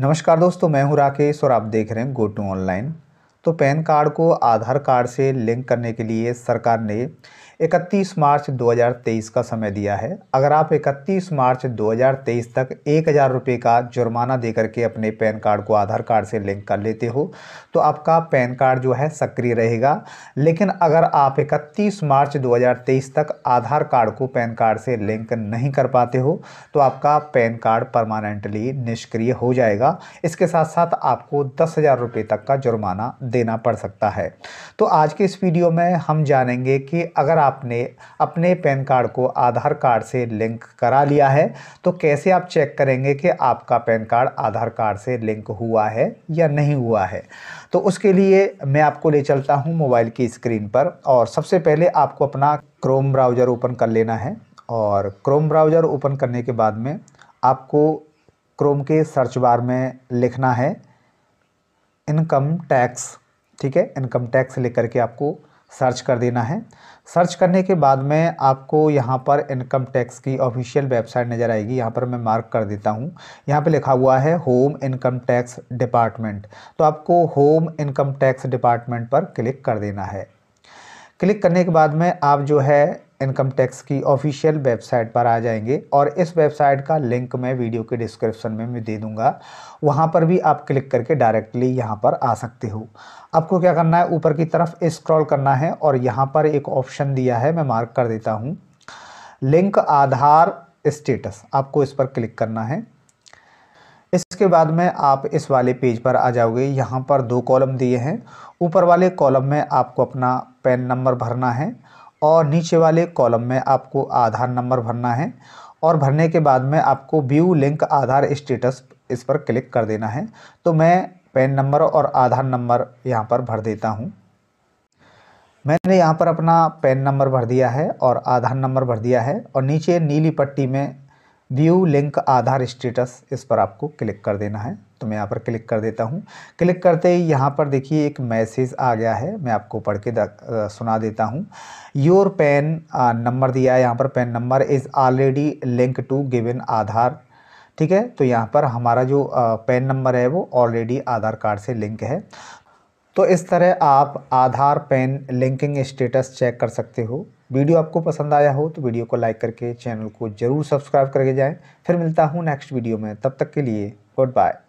नमस्कार दोस्तों मैं हूं राकेश और आप देख रहे हैं गो टू ऑनलाइन तो पैन कार्ड को आधार कार्ड से लिंक करने के लिए सरकार ने 31 मार्च 2023 का समय दिया है अगर आप 31 मार्च 2023 तक एक हज़ार रुपये का जुर्माना दे करके अपने पैन कार्ड को आधार कार्ड से लिंक कर लेते हो तो आपका पैन कार्ड जो है सक्रिय रहेगा लेकिन अगर आप 31 मार्च 2023 तक आधार कार्ड को पैन कार्ड से लिंक नहीं कर पाते हो तो आपका पैन कार्ड परमानेंटली निष्क्रिय हो जाएगा इसके साथ साथ आपको दस हज़ार रुपये तक का जुर्माना देना पड़ सकता है तो आज के इस वीडियो में हम जानेंगे कि अगर आपने अपने पैन कार्ड को आधार कार्ड से लिंक करा लिया है तो कैसे आप चेक करेंगे कि आपका पैन कार्ड आधार कार्ड से लिंक हुआ है या नहीं हुआ है तो उसके लिए मैं आपको ले चलता हूँ मोबाइल की स्क्रीन पर और सबसे पहले आपको अपना क्रोम ब्राउज़र ओपन कर लेना है और क्रोम ब्राउज़र ओपन करने के बाद में आपको क्रोम के सर्च बार में लिखना है इनकम टैक्स ठीक है इनकम टैक्स लिख करके आपको सर्च कर देना है सर्च करने के बाद में आपको यहाँ पर इनकम टैक्स की ऑफिशियल वेबसाइट नज़र आएगी यहाँ पर मैं मार्क कर देता हूँ यहाँ पे लिखा हुआ है होम इनकम टैक्स डिपार्टमेंट तो आपको होम इनकम टैक्स डिपार्टमेंट पर क्लिक कर देना है क्लिक करने के बाद में आप जो है इनकम टैक्स की ऑफिशियल वेबसाइट पर आ जाएंगे और इस वेबसाइट का लिंक मैं वीडियो के डिस्क्रिप्शन में मैं दे दूंगा वहाँ पर भी आप क्लिक करके डायरेक्टली यहाँ पर आ सकते हो आपको क्या करना है ऊपर की तरफ स्क्रॉल करना है और यहाँ पर एक ऑप्शन दिया है मैं मार्क कर देता हूँ लिंक आधार स्टेटस आपको इस पर क्लिक करना है इसके बाद में आप इस वाले पेज पर आ जाओगे यहाँ पर दो कॉलम दिए हैं ऊपर वाले कॉलम में आपको अपना पेन नंबर भरना है और नीचे वाले कॉलम में आपको आधार नंबर भरना है और भरने के बाद में आपको व्यू लिंक आधार स्टेटस इस पर क्लिक कर देना है तो मैं पैन नंबर और आधार नंबर यहाँ पर भर देता हूँ मैंने यहाँ पर अपना पैन नंबर भर दिया है और आधार नंबर भर दिया है और नीचे नीली पट्टी में व्यू लिंक आधार स्टेटस इस पर आपको क्लिक कर देना है तो मैं यहाँ पर क्लिक कर देता हूँ क्लिक करते ही यहाँ पर देखिए एक मैसेज आ गया है मैं आपको पढ़ के सुना देता हूँ योर पैन नंबर दिया है यहाँ पर PAN number is already link to in Aadhaar ठीक है तो यहाँ पर हमारा जो पैन नंबर है वो ऑलरेडी आधार कार्ड से लिंक है तो इस तरह आप Aadhaar PAN linking status check कर सकते हो वीडियो आपको पसंद आया हो तो वीडियो को लाइक करके चैनल को ज़रूर सब्सक्राइब करके जाएं फिर मिलता हूँ नेक्स्ट वीडियो में तब तक के लिए गुड बाय